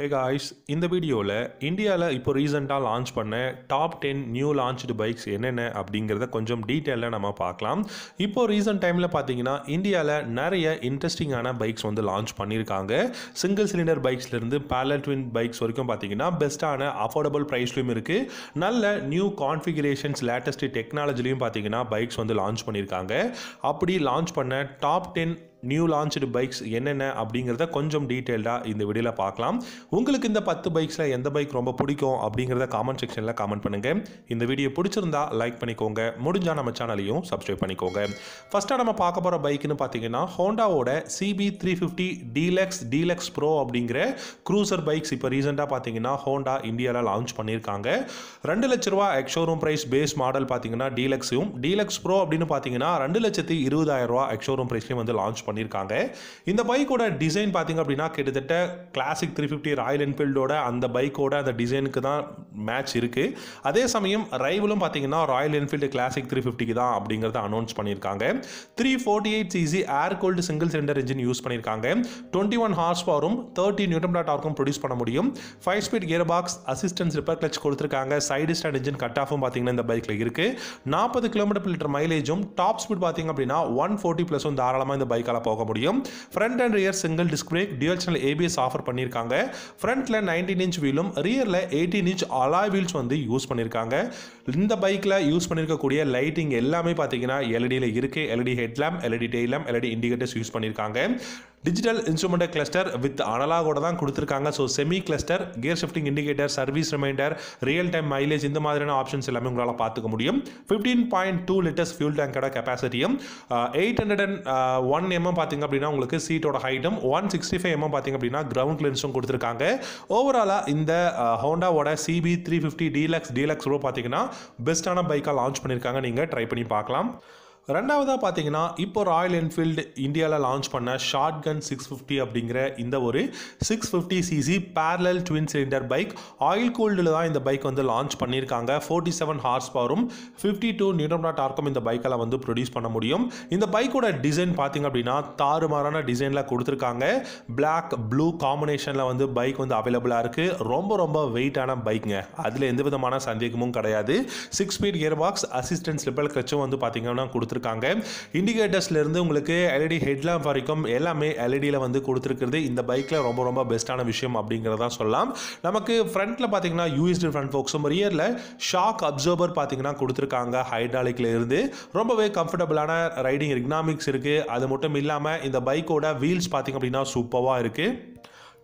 hey guys இந்த வீடியோவில் இந்தியாவில் இப்போ ரீசெண்டாக லான்ச் பண்ண top ten new launched bikes என்னென்ன அப்படிங்கிறத கொஞ்சம் டீட்டெயிலாக நம்ம பார்க்கலாம் இப்போ ரீசெண்ட் டைமில் பார்த்தீங்கன்னா இந்தியாவில் நிறைய இன்ட்ரெஸ்டிங்கான பைக்ஸ் வந்து லான்ச் பண்ணியிருக்காங்க சிங்கிள் சிலிண்டர் பைக்ஸ்லேருந்து பேலட்வின் பைக்ஸ் வரைக்கும் பார்த்தீங்கன்னா பெஸ்ட்டான அஃபோர்டபுள் ப்ரைஸ்லையும் இருக்குது நல்ல நியூ கான்ஃபிகரேஷன்ஸ் லேட்டஸ்ட் டெக்னாலஜிலையும் பார்த்தீங்கன்னா பைக்ஸ் வந்து லான்ச் பண்ணியிருக்காங்க அப்படி லான்ச் பண்ண top ten new launched bikes என்னென்ன அப்படிங்கிறத கொஞ்சம் டீட்டெயில்டாக இந்த வீடியோவில் பார்க்கலாம் உங்களுக்கு இந்த பத்து பைக்ஸில் எந்த பைக் ரொம்ப பிடிக்கும் அப்படிங்கிறத காமெண்ட் செக்ஷனில் காமெண்ட் பண்ணுங்கள் இந்த வீடியோ பிடிச்சிருந்தா லைக் பண்ணிக்கோங்க முடிஞ்சால் நம்ம சேனலையும் சப்ஸ்கிரைப் பண்ணிக்கோங்க ஃபஸ்ட்டாக நம்ம பார்க்க போகிற பைக்குன்னு பார்த்தீங்கன்னா ஹோண்டாவோட CB three fifty deluxe deluxe pro அப்படிங்கிற க்ரூசர் பைக்ஸ் இப்போ ரீசெண்டாக பார்த்தீங்கன்னா ஹோண்டா இந்தியாவில் லான்ச் பண்ணியிருக்காங்க ரெண்டு லட்ச ரூபா எக்ஷோரூம் ப்ரைஸ் பேஸ் மாடல் பார்த்தீங்கன்னா டீலக்ஸும் டீலக்ஸ் ப்ரோ அப்படின்னு பார்த்தீங்கன்னா ரெண்டு லட்சத்தி இருபதாயிரம் ரூபா எக்ஷோரூம் ப்ரைஸ்லேயும் வந்து லான்ச் பண்ணியிருக்காங்க இந்த பைக்கோட டிசைன் பார்த்திங்க அப்படின்னா கிட்டத்தட்ட கிளாசிக் த்ரீ ஃபிஃப்டி ராயல் என்ஃபீல்டோட அந்த பைக்கோட அந்த டிசைனுக்கு தான் மேட்ச் இருக்குது அதே சமயம் ரைவலும் பார்த்தீங்கன்னா ராயல் என்ஃபீல்டு கிளாசிக் த்ரீ ஃபிஃப்டிக்கு தான் அப்படிங்கிறத அனௌன்ஸ் பண்ணியிருக்காங்க three forty eight CC air cooled single cylinder engine use பண்ணியிருக்காங்க டுவெண்ட்டி ஒன் ஹார்ஸ் பவரும் தேர்ட்டி நியூட்டம் டாட் ஆர்க்கும் ப்ரொடியூஸ் பண்ண முடியும் five speed gear box assistance slipper clutch கொடுத்துருக்காங்க சைடு ஸ்டாண்ட் இன்ஜின் கட் ஆஃபும் பார்த்தீங்கன்னா இந்த பைக்கில் இருக்குது நாற்பது கிலோமீட்டர் லிட்டர் மைலேஜும் டாப் ஸ்பீட் பார்த்தீங்க அப்படின்னா ஒன் ஃபோர்ட்டி ப்ளஸும் தாராளமாக இந்த பைக்கால் போக முடியும் front and rear single disc brake dual channel ABS offer பண்ணியிருக்காங்க ஃப்ரண்ட்டில் நைன்டீன் இன்ச் வீலும் ரியரில் எயிட்டீன் இன்ச் அலாய் வீல்ஸ் வந்து யூஸ் பண்ணியிருக்காங்க இந்த பைக்கில் யூஸ் பண்ணியிருக்கக்கூடிய லைட்டிங் எல்லாமே பார்த்தீங்கன்னா எல்இடியில் e இருக்குது LED headlamp e LED taillamp LED indicators e use பண்ணியிருக்காங்க டிஜிட்டல் இன்ஸ்ட்ருமெண்ட் கிளஸ்டர் வித் அனலாகோட தான் கொடுத்துருக்காங்க so semi cluster gear shifting indicator service reminder real time mileage இந்த மாதிரியான ஆப்ஷன்ஸ் எல்லாமே உங்களால் பார்த்துக்க முடியும் fifteen point two litres fuel டேங்கோட கெப்பாசிட்டியும் eight hundred and one MM பார்த்தீங்க அப்படின்னா உங்களுக்கு சீட்டோட ஹைட்டும் ஒன் சிக்ஸ்டி ஃபைவ் எம்எம் பார்த்தீங்க அப்படின்னா கிரவுண்ட் கிளியன்ஸும் கொடுத்துருக்காங்க ஓவராலாக இந்த ஹோண்டாவோட CB three fifty deluxe deluxe ரோ பார்த்தீங்கன்னா பெஸ்ட்டான பைக்காக லான்ச் பண்ணியிருக்காங்க நீங்கள் ட்ரை பண்ணி பார்க்கலாம் ரெண்டாவதாக பார்த்தீங்கன்னா இப்போ ராயல் என்ஃபீல்டு இந்தியாவில் லான்ச் பண்ண ஷார்ட் கன் சிக்ஸ் ஃபிஃப்டி அப்படிங்கிற இந்த ஒரு six fifty CC parallel twin cylinder bike oil கோல்டில் தான் இந்த பைக் வந்து லான்ச் பண்ணியிருக்காங்க ஃபோர்ட்டி செவன் ஹார்ஸ் பவரும் ஃபிஃப்டி டூ நியூட்ரம்னா டார்க்கும் இந்த பைக்கெல்லாம் வந்து ப்ரொடியூஸ் பண்ண முடியும் இந்த பைக்கோட டிசைன் பார்த்திங்க அப்படின்னா தாறுமாறான டிசைனில் கொடுத்துருக்காங்க பிளாக் ப்ளூ காம்பினேஷனில் வந்து பைக் வந்து அவைலபிளாக இருக்குது ரொம்ப ரொம்ப வெயிட்டான பைக்குங்க அதில் எந்த விதமான சந்தேகமும் கிடையாது six speed gear box assistance லிபல் கச்சும் வந்து பார்த்திங்கன்னா கொடுத்து கொடுத்துருக்காங்க இண்டிகேட்டர்ஸ்லேருந்து உங்களுக்கு எல்இடி ஹெட்லாம்ப் e வரைக்கும் எல்லாமே எல்இடியில் e வந்து கொடுத்துருக்கிறது இந்த பைக்கில் ரொம்ப ரொம்ப பெஸ்ட்டான விஷயம் அப்படிங்கிறதா சொல்லலாம் நமக்கு ஃப்ரண்ட்டில் பார்த்தீங்கன்னா யூஎஸ்டி ஃப்ரண்ட் ஃபோக்ஸும் ரியரில் ஷாக் அப்சர்வர் பார்த்தீங்கன்னா கொடுத்துருக்காங்க ஹைட்ராலிக்கில் இருந்து ரொம்பவே கம்ஃபர்டபுளான ரைடிங் எக்னாமிக்ஸ் இருக்குது அது மட்டும் இல்லாமல் இந்த பைக்கோட வீல்ஸ் பார்த்தீங்க அப்படின்னா சூப்பராக இருக்குது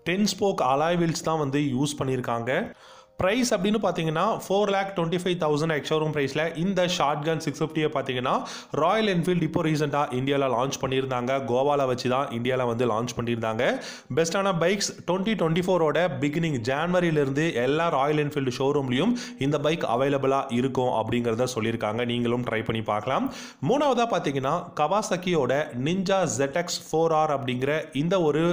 டென் ஸ்போக் அலாய் வீல்ஸ் தான் வந்து யூஸ் பண்ணியிருக்காங்க ப்ரைஸ் அப்படின்னு பார்த்தீங்கன்னா four lakh twenty five thousand ex showroom ப்ரைஸில் இந்த ஷார்ட் கன் சிக்ஸ் ஃபிஃப்டியை பார்த்தீங்கன்னா ராயல் என்ஃபீல்டு இப்போ ரீசெண்டாக இந்தியாவில் லான்ச் பண்ணியிருந்தாங்க கோவாவில் வச்சு தான் இந்தியாவில் வந்து லான்ச் பண்ணியிருந்தாங்க பெஸ்ட்டான பைக்ஸ் டுவெண்ட்டி டுவெண்ட்டி ஃபோரோட பிகினிங் ஜான்வரியிலிருந்து எல்லா ராயல் என்ஃபீல்டு ஷோரூம்லையும் இந்த பைக் அவைலபிளாக இருக்கும் அப்படிங்கிறத சொல்லியிருக்காங்க நீங்களும் ட்ரை பண்ணி பார்க்கலாம் மூணாவதாக பார்த்தீங்கன்னா கவாசக்கியோட நிஞ்சா எக்ஸ் ஃபோர் ஆர் அப்படிங்கிற இந்த ஒரு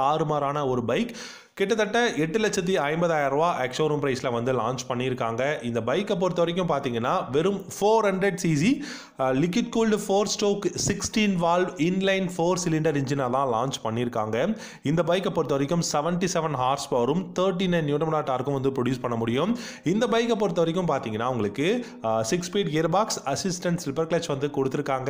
தாறுமாறான ஒரு பைக் கிட்டத்தட்ட எட்டு லட்சத்தி ஐம்பதாயிரம் ரூபா எக்ஷோரூம் ப்ரைஸில் வந்து லான்ச் பண்ணியிருக்காங்க இந்த பைக்கை பொறுத்த வரைக்கும் பார்த்தீங்கன்னா வெறும் four hundred CC liquid cooled four stroke sixteen valve inline four cylinder இன்ஜினாக தான் லான்ச் பண்ணியிருக்காங்க இந்த பைக்கை பொறுத்த வரைக்கும் செவன்ட்டி செவன் ஹார்ஸ் பவரும் தேர்ட்டி நைன் நியூட்டமடா டார்க்கும் வந்து ப்ரொடியூஸ் பண்ண முடியும் இந்த பைக்கை பொறுத்த வரைக்கும் பார்த்தீங்கன்னா உங்களுக்கு six speed gear box assistant slipper clutch வந்து கொடுத்துருக்காங்க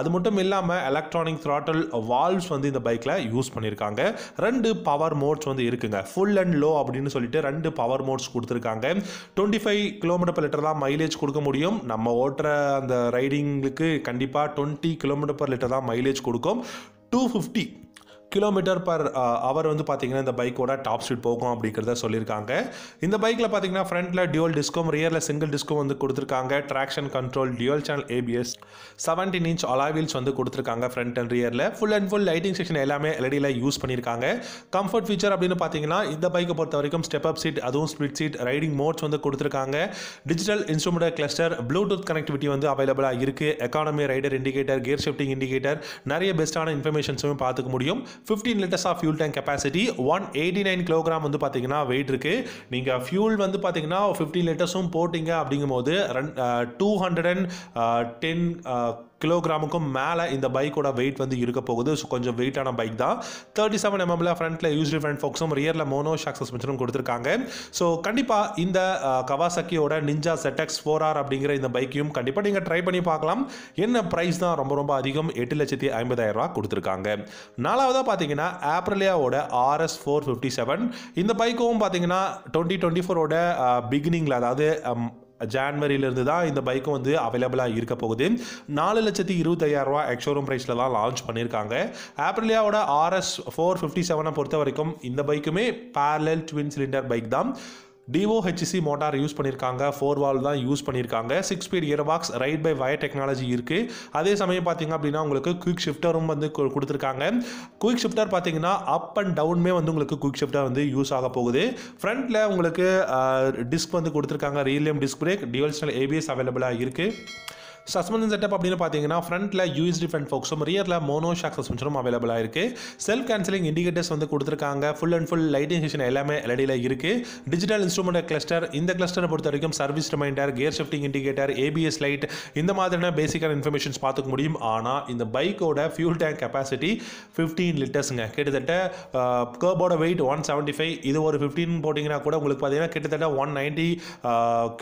அது மட்டும் இல்லாமல் எலக்ட்ரானிக் த்ராட்டல் வால்வ்ஸ் வந்து இந்த பைக்கில் யூஸ் பண்ணியிருக்காங்க ரெண்டு பவர் மோட்ஸ் வந்து இருக்கு இருக்குங்க ஃபுல் அண்ட் லோ அப்படின்னு சொல்லிட்டு ரெண்டு பவர் மோட்ஸ் கொடுத்துருக்காங்க twenty five kilometre per litre தான் மைலேஜ் கொடுக்க முடியும் நம்ம ஓட்டுற அந்த ரைடிங்களுக்கு கண்டிப்பாக டுவெண்ட்டி கிலோமீட்டர் பர் லிட்டர் தான் மைலேஜ் கொடுக்கும் two fifty kilometre per hour வந்து பார்த்திங்கன்னா இந்த பைக்கோட டாப் ஸ்பீட் போகும் அப்படிங்கிறத சொல்லியிருக்காங்க இந்த பைக்கில் பார்த்தீங்கன்னா ஃப்ரண்டில் டியூல் டிஸ்கும் ரியரில் சிங்கிள் டிஸ்கோ வந்து கொடுத்துருக்காங்க traction control dual channel ABS seventeen inch alloy wheels வந்து கொடுத்துருக்காங்க ஃப்ரண்ட் அண்ட் ரியரில் full and full lighting section எல்லாமே எல்இடியில் யூஸ் பண்ணியிருக்காங்க கம்ஃபர்ட் ஃபீச்சர் அப்படின்னு பார்த்தீங்கன்னா இந்த பைக்கை பொறுத்த வரைக்கும் ஸ்டெப் அப் சீட் அதுவும் ஸ்பீட் சீட் ரைடிங் மோட்ஸ் வந்து கொடுத்துருக்காங்க digital instrument cluster Bluetooth connectivity வந்து அவைலபிளாக இருக்குது economy rider indicator gear shifting indicator நிறைய பெஸ்ட்டான இன்ஃபர்மேஷன்ஸும் பார்த்துக்க முடியும் fifteen litres of fuel tank capacity one eighty nine kilogram வந்து பார்த்தீங்கன்னா வெயிட் இருக்குது நீங்கள் ஃபியூல் வந்து பார்த்தீங்கன்னா ஃபிஃப்டீன் லிட்டர்ஸும் போட்டிங்க அப்படிங்கும்போது run two hundred and ten கிலோகிராமுக்கும் மேலே இந்த பைக்கோட வெயிட் வந்து இருக்க போகுது ஸோ கொஞ்சம் வெயிட்டான பைக் தான் தேர்ட்டி செவன் எம்எம்ல ஃப்ரண்ட்ல யூஸ் ஃப்ரண்ட் ஃபோக்ஸும் ரியர்ல மோனோ ஷாக் சஸ்பென்ஷனும் கொடுத்துருக்காங்க ஸோ கண்டிப்பாக இந்த கவாசக்கியோட நிஞ்சா செட்டக்ஸ் ஃபோர் ஆர் அப்படிங்கிற இந்த பைக்கையும் கண்டிப்பாக நீங்கள் ட்ரை பண்ணி பார்க்கலாம் என்ன ப்ரைஸ் தான் ரொம்ப ரொம்ப அதிகம் எட்டு லட்சத்தி ஐம்பதாயிரம் ரூபா கொடுத்துருக்காங்க நாலாவதாக பார்த்தீங்கன்னா ஆப்ரலியாவோட ஆர்எஸ் ஃபோர் ஃபிஃப்டி செவன் இந்த பைக்கும் பார்த்தீங்கன்னா ட்வெண்ட்டி டுவெண்ட்டி ஃபோரோட பிகினிங்கில் அதாவது ஜான்வரியிலிருந்து தான் இந்த பைக்கும் வந்து அவைலபிளாக இருக்க போகுது நாலு லட்சத்தி இருபத்தையாயிரரூவா எக்ஷோரூம் ப்ரைஸில் தான் லான்ச் பண்ணியிருக்காங்க ஆப்ரிலியாவோட ஆர்எஸ் ஃபோர் ஃபிஃப்டி செவனை பொறுத்த வரைக்கும் இந்த பைக்குமே பேரலல் ட்வின் சிலிண்டர் பைக் தான் டிஓஹெச்சி மோட்டார் யூஸ் பண்ணியிருக்காங்க ஃபோர் வால் தான் யூஸ் பண்ணியிருக்காங்க six speed gear box ride by wire technology இருக்குது அதே சமயம் பார்த்தீங்க அப்படின்னா உங்களுக்கு குயிக் ஷிஃப்டரும் வந்து கொடுத்துருக்காங்க குயிக் ஷிஃப்டர் பார்த்தீங்கன்னா அப் அண்ட் டவுனுமே வந்து உங்களுக்கு குயிக் ஷிஃப்டர் வந்து யூஸ் ஆக போகுது ஃப்ரண்ட்டில் உங்களுக்கு டிஸ்க் வந்து கொடுத்துருக்காங்க ரீலியம் டிஸ்க் பிரேக் டியூல் ஏபிஎஸ் அவைலபிளாக இருக்குது சஸ்பென்ஷன் செட்டப் அப்படின்னு பார்த்தீங்கன்னா ஃப்ரண்ட்டில் யூஎஸ்டி ஃப்ரண்ட் ஃபோக்ஸும் ரியரில் மோனோ ஷாக் சஸ்பென்ஷனும் அவைலபிளாக இருக்குது செல்ஃப் கேன்சலிங் இண்டிகேட்டர்ஸ் வந்து கொடுத்துருக்காங்க full and full lighting section எல்லாமே எல்இடியில் இருக்குது டிஜிட்டல் இன்ஸ்ட்ருமெண்ட் கிளஸ்டர் இந்த கிளஸ்டரை பொறுத்த வரைக்கும் service reminder gear shifting indicator ABS light இந்த மாதிரியான பேசிக்கான இன்ஃபர்மேஷன்ஸ் பார்த்துக்க முடியும் ஆனால் இந்த பைக்கோட ஃபியூல் டேங்க் கெப்பாசிட்டி ஃபிஃப்டீன் லிட்டர்ஸுங்க கிட்டத்தட்ட கேர்போட வெயிட் ஒன் செவன்ட்டி ஃபைவ் இது ஒரு ஃபிஃப்டீன் போட்டிங்கன்னா கூட உங்களுக்கு பார்த்தீங்கன்னா கிட்டத்தட்ட ஒன் நைன்ட்டி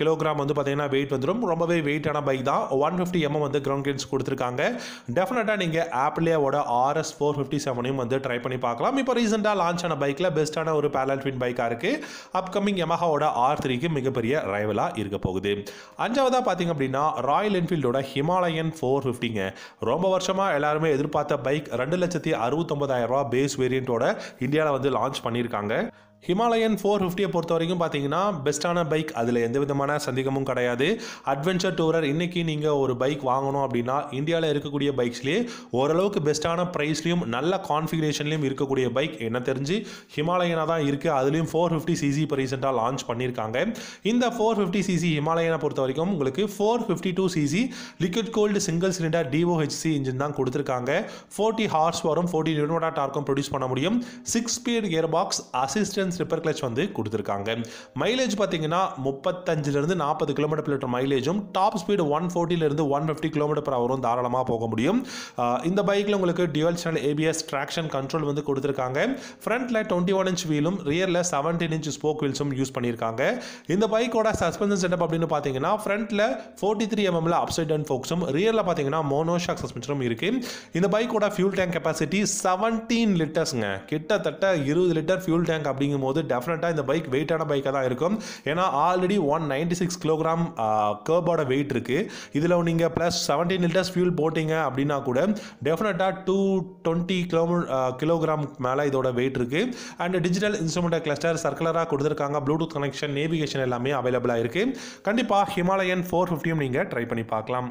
கிலோகிராம் வந்து பார்த்தீங்கன்னா வெயிட் வந்துடும் ரொம்பவே வெயிட்டான பைக் தான் ஒன் ஒன் ஃபிஃப்டி எம்எம் வந்து கிரவுண்ட் கிளியன்ஸ் கொடுத்துருக்காங்க டெஃபினட்டாக நீங்கள் ஆப்லேயோட ஆர்எஸ் ஃபோர் ஃபிஃப்டி செவனையும் வந்து ட்ரை பண்ணி பார்க்கலாம் இப்போ ரீசெண்டாக லான்ச் ஆன பைக்கில் பெஸ்ட்டான ஒரு பேலல்ட்வின் பைக்காக இருக்குது அப்கமிங் எமஹாவோட ஆர் த்ரீக்கு மிகப்பெரிய ரைவலாக இருக்க போகுது அஞ்சாவதாக பார்த்தீங்க அப்படின்னா ராயல் என்ஃபீல்டோட ஹிமாலயன் ஃபோர் ஃபிஃப்டிங்க ரொம்ப வருஷமாக எல்லாருமே எதிர்பார்த்த பைக் ரெண்டு லட்சத்தி அறுபத்தொம்பதாயிரம் ரூபா பேஸ் வேரியண்ட்டோட இந்தியாவில் வந்து லான்ச் பண்ணியிருக்காங்க ஹிமாலயன் ஃபோர் ஃபிஃப்டியை பொறுத்த வரைக்கும் பார்த்தீங்கன்னா பெஸ்ட்டான பைக் அதில் எந்த விதமான சந்தேகமும் கிடையாது அட்வென்ச்சர் டூரர் இன்றைக்கி நீங்கள் ஒரு பைக் வாங்கணும் அப்படின்னா இந்தியாவில் இருக்கக்கூடிய பைக்ஸ்லேயே ஓரளவுக்கு பெஸ்ட்டான ப்ரைஸ்லேயும் நல்ல கான்ஃபிகரேஷன்லேயும் இருக்கக்கூடிய பைக் என்ன தெரிஞ்சு ஹிமாலயனாக தான் இருக்குது அதுலேயும் ஃபோர் ஃபிஃப்டி சிசி இப்போ ரீசெண்டாக லான்ச் பண்ணியிருக்காங்க இந்த ஃபோர் ஃபிஃப்டி சிசி ஹிமாலயனை பொறுத்த வரைக்கும் உங்களுக்கு four fifty two CC liquid cooled single cylinder DOHC engine தான் கொடுத்துருக்காங்க ஃபோர்ட்டி ஹார்ஸ் வரும் ஃபோர்ட்டி நியூனோடா டார்க்கும் ப்ரொடியூஸ் பண்ண முடியும் six speed gear box assistance டைட்டன் ஸ்லிப்பர் கிளச் வந்து கொடுத்துருக்காங்க மைலேஜ் பார்த்தீங்கன்னா முப்பத்தஞ்சிலிருந்து நாற்பது கிலோமீட்டர் கிலோமீட்டர் மைலேஜும் டாப் ஸ்பீடு ஒன் ஃபோர்ட்டிலிருந்து ஒன் ஃபிஃப்டி கிலோமீட்டர் பர் அவரும் தாராளமாக போக முடியும் இந்த பைக்கில் உங்களுக்கு dual channel ABS traction control வந்து கொடுத்துருக்காங்க ஃப்ரண்ட்டில் டுவெண்ட்டி ஒன் இன்ச் வீலும் ரியரில் செவன்டீன் இன்ச் ஸ்போக் வீல்ஸும் யூஸ் பண்ணியிருக்காங்க இந்த பைக்கோட சஸ்பென்ஷன் செட்டப் அப்படின்னு பார்த்தீங்கன்னா ஃப்ரண்ட்டில் ஃபோர்ட்டி த்ரீ எம்எம்ல அப்சைட் அண்ட் ஃபோக்ஸும் ரியரில் பார்த்தீங்கன்னா மோனோஷாக் சஸ்பென்ஷனும் இருக்குது இந்த பைக்கோட ஃபியூல் டேங்க் கெப்பாசிட்டி செவன்டீன் லிட்டர்ஸ்ங்க கிட்டத்தட்ட இருபது லிட்டர் ஃபியூல் டேங்க் அப்படிங்க போது டெஃபினட்டாக இந்த பைக் வெயிட்டான பைக்காக தான் இருக்கும் ஏன்னா already one ninety six kilogram கேர்போட வெயிட் இருக்குது இதில் நீங்கள் ப்ளஸ் செவன்டீன் லிட்டர்ஸ் ஃபியூல் போட்டிங்க அப்படின்னா கூட டெஃபினட்டாக டூ டுவெண்ட்டி கிலோ கிலோகிராம் மேலே இதோட வெயிட் இருக்குது அண்ட் டிஜிட்டல் இன்ஸ்ட்ருமெண்ட் கிளஸ்டர் சர்க்குலராக கொடுத்துருக்காங்க ப்ளூடூத் கனெக்ஷன் நேவிகேஷன் எல்லாமே அவைலபிளாக இருக்குது கண்டிப்பாக ஹிமாலயன் ஃபோர் ஃபிஃப்டியும் நீங்கள் ட்ரை பண்ணி பார்க்கலாம்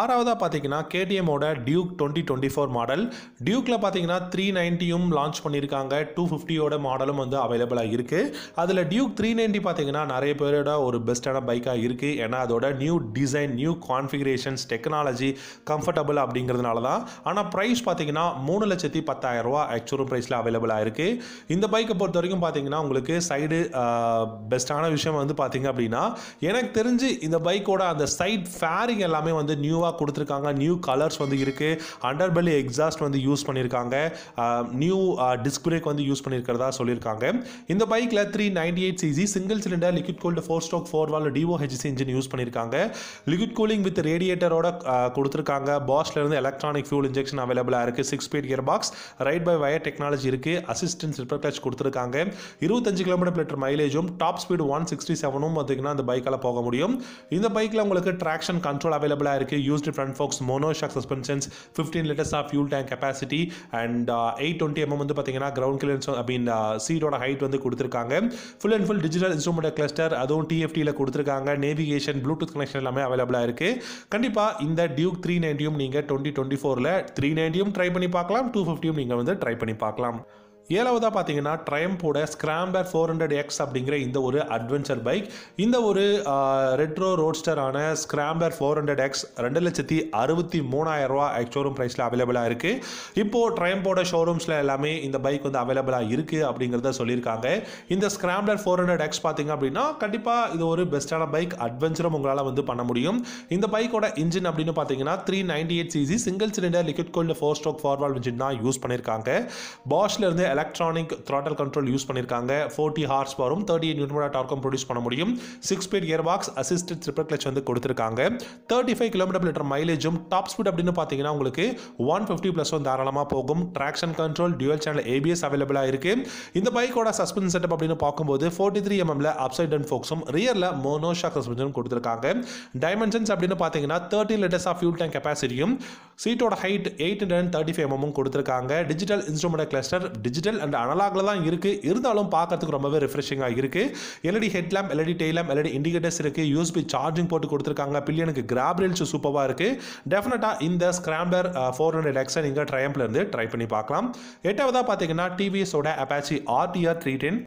ஆறாவதாக பார்த்தீங்கன்னா கேடிஎம்மோட Duke twenty twenty four model டியூக்கில் பார்த்தீங்கன்னா த்ரீ நைன்ட்டியும் லான்ச் பண்ணியிருக்காங்க டூ ஃபிஃப்டியோட மாடலும் வந்து அவைலபிளாக இருக்குது அதில் டியூக் த்ரீ நைன்ட்டி பார்த்தீங்கன்னா நிறைய பேரோட ஒரு பெஸ்ட்டான பைக்காக இருக்குது ஏன்னா அதோட new design new configurations technology comfortable அப்படிங்கிறதுனால தான் ஆனால் ப்ரைஸ் பார்த்தீங்கன்னா மூணு லட்சத்தி பத்தாயிரம் ரூபா ஆக்சுவல் ப்ரைஸில் அவைலபிளாக இருக்குது இந்த பைக்கை பொறுத்த வரைக்கும் பார்த்தீங்கன்னா உங்களுக்கு சைடு பெஸ்ட்டான விஷயம் வந்து பார்த்தீங்க அப்படின்னா எனக்கு தெரிஞ்சு இந்த பைக்கோட அந்த சைட் ஃபேரிங் எல்லாமே வந்து நியூ நியூவாக கொடுத்துருக்காங்க நியூ கலர்ஸ் வந்து இருக்குது அண்டர் பெல்லி எக்ஸாஸ்ட் வந்து யூஸ் பண்ணியிருக்காங்க நியூ டிஸ்க் பிரேக் வந்து யூஸ் பண்ணியிருக்கிறதா சொல்லியிருக்காங்க இந்த பைக்கில் three ninety eight CC single cylinder liquid cooled four stroke four valve DOHC engine use பண்ணியிருக்காங்க லிக்விட் கூலிங் வித் ரேடியேட்டரோட கொடுத்துருக்காங்க பாஸ்லேருந்து எலக்ட்ரானிக் ஃபியூல் இன்ஜெக்ஷன் அவைலபிளாக இருக்குது six speed gear box ride by wire technology இருக்குது அசிஸ்டன்ஸ் ரிப்பர் கிளச் கொடுத்துருக்காங்க இருபத்தஞ்சு kilometre litre மைலேஜும் டாப் ஸ்பீடு ஒன் சிக்ஸ்டி செவனும் பார்த்திங்கன்னா அந்த பைக்கால் போக முடியும் இந்த பைக்கில் உங்களுக்கு ட்ராக்ஷன் கண்ட்ரோல் அவைலபிளாக இருக்குது used front forks monoshock suspensions 15 litres of fuel tank capacity and eight twenty MM வந்து பார்த்தீங்கன்னா கிரவுண்ட் கிளியரன்ஸ் ஐ மீன் சீட்டோட ஹைட் வந்து கொடுத்துருக்காங்க full and full digital instrument cluster அதுவும் டிஎஃப்டியில் கொடுத்துருக்காங்க நேவிகேஷன் ப்ளூடூத் கனெக்ஷன் எல்லாமே அவைலபிளாக இருக்குது கண்டிப்பாக இந்த டியூக் த்ரீ நைன்ட்டியும் நீங்கள் டுவெண்ட்டி டுவெண்ட்டி ஃபோரில் த்ரீ நைன்ட்டியும் ட்ரை பண்ணி பார்க்கலாம் டூ ஃபிஃப்டியும் நீங்கள் வந்து ட்ரை பண்ணி பார்க்கலாம் ஏழாவதாக பார்த்தீங்கன்னா ட்ரையம்போட ஸ்கிராம்பர் ஃபோர் ஹண்ட்ரட் எக்ஸ் அப்படிங்கிற இந்த ஒரு அட்வென்ச்சர் பைக் இந்த ஒரு ரெட்ரோ ரோட்ஸ்டரான ஸ்கிராம்பர் ஃபோர் ஹண்ட்ரட் எக்ஸ் ரெண்டு லட்சத்தி அறுபத்தி மூணாயிரரூவா ஷோரூம் ப்ரைஸில் அவைலபிளாக இருக்குது இப்போது ட்ரையம்போட ஷோரூம்ஸில் எல்லாமே இந்த பைக் வந்து அவைலபிளாக இருக்குது அப்படிங்கிறத சொல்லியிருக்காங்க இந்த ஸ்கிராம்பர் ஃபோர் ஹண்ட்ரட் எக்ஸ் பார்த்தீங்க அப்படின்னா கண்டிப்பாக இது ஒரு பெஸ்ட்டான பைக் அட்வென்ச்சரும் உங்களால் வந்து பண்ண முடியும் இந்த பைக்கோட இன்ஜின் அப்படின்னு பார்த்தீங்கன்னா three ninety eight CC single cylinder liquid cooled four stroke four valve engine தான் யூஸ் பண்ணியிருக்காங்க பாஷ்லேருந்து எலக்ட்ரானிக் த்ராட்டல் கண்ட்ரோல் யூஸ் பண்ணியிருக்காங்க ஃபோர்ட்டி ஹார்ஸ் பவரும் தேர்ட்டி எயிட் நியூட்மடா டார்க்கும் ப்ரொடியூஸ் பண்ண முடியும் six speed gear box assisted ட்ரிப்பர் கிளச் வந்து கொடுத்துருக்காங்க தேர்ட்டி ஃபைவ் கிலோமீட்டர் லிட்டர் மைலேஜும் டாப் ஸ்பீட் அப்படின்னு பார்த்தீங்கன்னா உங்களுக்கு ஒன் ஃபிஃப்டி ப்ளஸ் வந்து தாராளமாக போகும் traction control dual channel ABS அவைலபிளாக இருக்குது இந்த பைக்கோட சஸ்பென்ஷன் செட்டப் அப்படின்னு பார்க்கும்போது ஃபோர்ட்டி த்ரீ எம்எம்ல அப்சைட் அண்ட் ஃபோக்ஸும் ரியரில் மோனோஷாக் சஸ்பென்ஷன் கொடுத்துருக்காங்க டைமென்ஷன்ஸ் அப்படின்னு பார்த்தீங்கன்னா thirty litres of fuel tank கெப்பாசிட்டியும் சீட்டோட height eight hundred and thirty five MM கொடுத்துருக்காங்க digital instrument cluster digital and அனலாகில் தான் இருக்குது இருந்தாலும் பார்க்கறதுக்கு ரொம்பவே ரிஃப்ரெஷிங்காக இருக்குது LED headlamp LED taillamp LED indicators இருக்குது யூஎஸ்பி சார்ஜிங் போட்டு கொடுத்துருக்காங்க பில்லியனுக்கு கிராப்ரில்ஸ் சூப்பராக இருக்குது டெஃபினட்டாக இந்த ஸ்கிராம்பர் ஃபோர் ஹண்ட்ரட் எக்ஸன் இங்கே இருந்து ட்ரை பண்ணி பார்க்கலாம் எட்டாவதாக பார்த்தீங்கன்னா டிவிஎஸோட அப்பாச்சி ஆர்டிஆர் த்ரீ டென்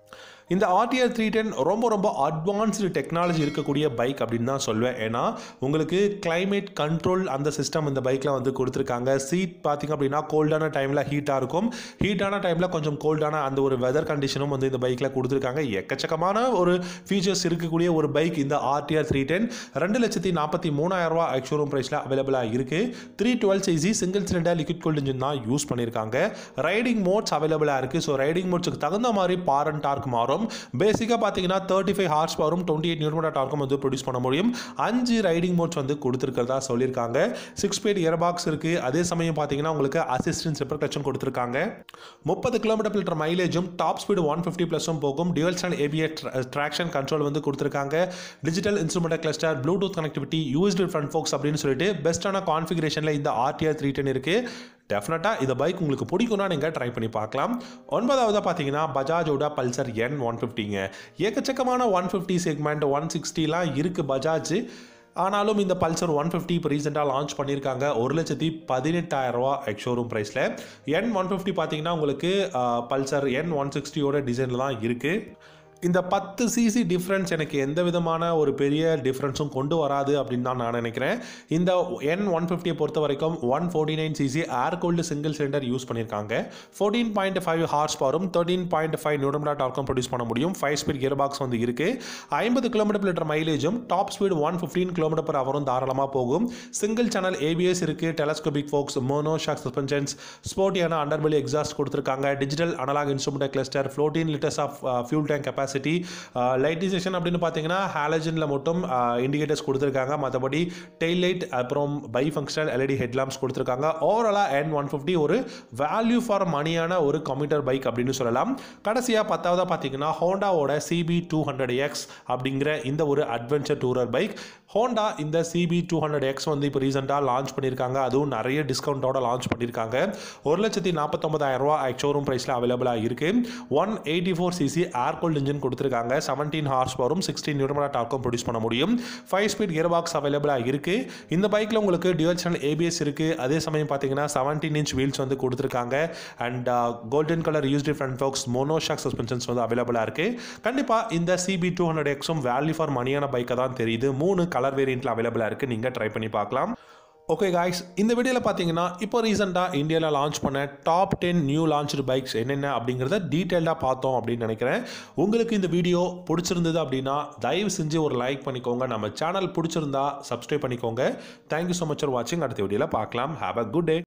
இந்த ஆர்டிஆர் த்ரீ டென் ரொம்ப ரொம்ப அட்வான்ஸ்டு டெக்னாலஜி இருக்கக்கூடிய பைக் அப்படின்னு தான் சொல்வேன் ஏன்னா உங்களுக்கு கிளைமேட் கண்ட்ரோல் அந்த சிஸ்டம் இந்த பைக்கில் வந்து கொடுத்துருக்காங்க சீட் பார்த்திங்க அப்படின்னா கோல்டான டைமில் ஹீட்டாக இருக்கும் ஹீட்டான டைமில் கொஞ்சம் கோல்டான அந்த ஒரு வெதர் கண்டிஷனும் வந்து இந்த பைக்கில் கொடுத்துருக்காங்க எக்கச்சக்கமான ஒரு ஃபீச்சர்ஸ் இருக்கக்கூடிய ஒரு பைக் இந்த ஆர்டிஆர் த்ரீ டென் ரெண்டு லட்சத்தி நாற்பத்தி மூணாயிரரூவா ஷோரூம் ப்ரைஸில் அவைலபிளாக இருக்குது three twelve CC single cylinder liquid cooled engine தான் யூஸ் பண்ணியிருக்காங்க ரைடிங் மோட்ஸ் அவைலபிளாக இருக்குது ஸோ ரைடிங் மோட்ஸுக்கு தகுந்த மாதிரி பாரண்டாக டார்க் மாறும் வரும் பேசிக்காக பார்த்தீங்கன்னா தேர்ட்டி ஃபைவ் ஹார்ஸ் பவரும் டுவெண்ட்டி எயிட் நியூட்மீட்டர் டார்க்கும் வந்து ப்ரொடியூஸ் பண்ண முடியும் அஞ்சு ரைடிங் மோட்ஸ் வந்து கொடுத்துருக்கிறதா சொல்லியிருக்காங்க சிக்ஸ் இயர் இயர்பாக்ஸ் இருக்குது அதே சமயம் பார்த்தீங்கன்னா உங்களுக்கு அசிஸ்டன்ஸ் எப்பர் டச்சும் கொடுத்துருக்காங்க முப்பது கிலோமீட்டர் லிட்டர் மைலேஜும் டாப் ஸ்பீடு ஒன் ஃபிஃப்டி ப்ளஸும் போகும் dual channel ABS traction control வந்து கொடுத்துருக்காங்க digital instrument cluster Bluetooth connectivity USD front forks அப்படின்னு சொல்லிட்டு பெஸ்ட்டான கான்ஃபிகரேஷனில் இந்த ஆர்டிஆர் த்ரீ டென் இருக்குது டெஃபினட்டாக இந்த பைக் உங்களுக்கு பிடிக்கும்னா நீங்கள் ட்ரை பண்ணி பார்க்கலாம் ஒன்பதாவது பார்த்தீங்கன்னா பஜாஜோட பல்சர் என் ஒன் ஃபிஃப்டிங்க ஏக்கச்சக்கமான ஒன் ஃபிஃப்டி செக்மெண்ட் ஒன் சிக்ஸ்டிலாம் இருக்குது பஜாஜ் ஆனாலும் இந்த பல்சர் ஒன் ஃபிஃப்டி இப்போ ரீசெண்டாக லான்ச் பண்ணியிருக்காங்க ஒரு லட்சத்தி பதினெட்டாயிரரூவா எக்ஷோரூம் ப்ரைஸில் என் ஒன் ஃபிஃப்டி பார்த்தீங்கன்னா உங்களுக்கு பல்சர் என் ஒன் சிக்ஸ்டியோட டிசைனில் தான் இருக்குது இந்த பத்து சிசி டிஃப்ரென்ஸ் எனக்கு எந்த விதமான ஒரு பெரிய டிஃப்ரென்ஸும் கொண்டு வராது அப்படின்னு தான் நான் நினைக்கிறேன் இந்த என் ஒன் ஃபிஃப்டியை பொறுத்த வரைக்கும் one forty nine CC air cooled single cylinder use பண்ணியிருக்காங்க ஃபோர்டீன் பாயிண்ட் ஃபைவ் ஹார்ஸ் பவரும் தேர்ட்டீன் பாயிண்ட் ஃபைவ் டாட் டார்க்கும் ப்ரொடியூஸ் பண்ண முடியும் ஃபைவ் ஸ்பீட் கியர் பாக்ஸ் வந்து இருக்குது ஐம்பது கிலோமீட்டர் லிட்டர் மைலேஜும் top speed one fifteen kilometre per அவரும் தாராளமாக போகும் சிங்கிள் சேனல் ஏபிஎஸ் இருக்குது telescopic forks mono shock suspensions ஸ்போர்ட்டியான அண்டர்வெளி எக்ஸாஸ்ட் கொடுத்துருக்காங்க digital analogue instrument cluster fourteen litres of fuel tank capacity capacity லைட்டிசேஷன் uh, அப்படின்னு பார்த்தீங்கன்னா ஹாலஜனில் மட்டும் இண்டிகேட்டர்ஸ் uh, கொடுத்துருக்காங்க மற்றபடி டெய்ல் லைட் அப்புறம் பை ஃபங்க்ஷனல் எல்இடி ஹெட்லாம்ப்ஸ் கொடுத்துருக்காங்க ஓவராலாக என் ஒன் ஃபிஃப்டி ஒரு வேல்யூ ஃபார் மணியான ஒரு கம்ப்யூட்டர் பைக் அப்படின்னு சொல்லலாம் கடைசியாக பத்தாவதாக பார்த்தீங்கன்னா ஹோண்டாவோட சிபி டூ ஹண்ட்ரட் எக்ஸ் அப்படிங்கிற இந்த ஒரு அட்வென்ச்சர் டூரர் பைக் ஹோண்டா இந்த சிபி டூ ஹண்ட்ரட் எக்ஸ் வந்து இப்போ ரீசெண்டாக லான்ச் பண்ணியிருக்காங்க அதுவும் நிறைய டிஸ்கவுண்ட்டோட லான்ச் பண்ணியிருக்காங்க ஒரு லட்சத்தி நாற்பத்தொம்பதாயிரம் நாற்பத்தொம்பதாயிரரூவா ஷோரூம் ப்ரைஸில் அவைலபிளாக இருக்குது one eighty four CC air cooled engine கொடுத்துருக்காங்க செவன்டீன் ஹார்ஸ் பவரும் சிக்ஸ்டீன் நியூமரா டாக்கும் ப்ரொடியூஸ் பண்ண முடியும் ஃபைவ் ஸ்பீட் கியர் பாக்ஸ் அவைலபிளாக இருக்குது இந்த பைக்கில் உங்களுக்கு டியூவல் சேனல் ஏபிஎஸ் இருக்குது அதே சமயம் பார்த்தீங்கன்னா செவன்டீன் இன்ச் வீல்ஸ் வந்து கொடுத்துருக்காங்க and golden colour USD front forks monoshock suspensions வந்து அவைலபிளாக இருக்குது கண்டிப்பாக இந்த சிபி டூ ஹண்ட்ரட் எக்ஸும் வேல்யூ ஃபார் மணியான பைக்கை தான் தெரியுது மூணு கலர் கலர் வேரியண்ட்ல அவைலபிளாக இருக்குது நீங்கள் ட்ரை பண்ணி பார்க்கலாம் ஓகே காய்ஸ் இந்த வீடியோவில் பார்த்தீங்கன்னா இப்போ ரீசெண்டாக இந்தியாவில் லான்ச் பண்ண top ten new launch bikes என்னென்ன அப்படிங்கிறத டீட்டெயில்டாக பார்த்தோம் அப்படின்னு நினைக்கிறேன் உங்களுக்கு இந்த வீடியோ பிடிச்சிருந்தது அப்படின்னா தயவு செஞ்சு ஒரு லைக் பண்ணிக்கோங்க நம்ம சேனல் பிடிச்சிருந்தா சப்ஸ்கிரைப் பண்ணிக்கோங்க தேங்க்யூ ஸோ மச் ஃபார் வாட்சிங் அடுத்த வீடியோவில் பார்க்கலாம் ஹாவ் அ குட் டே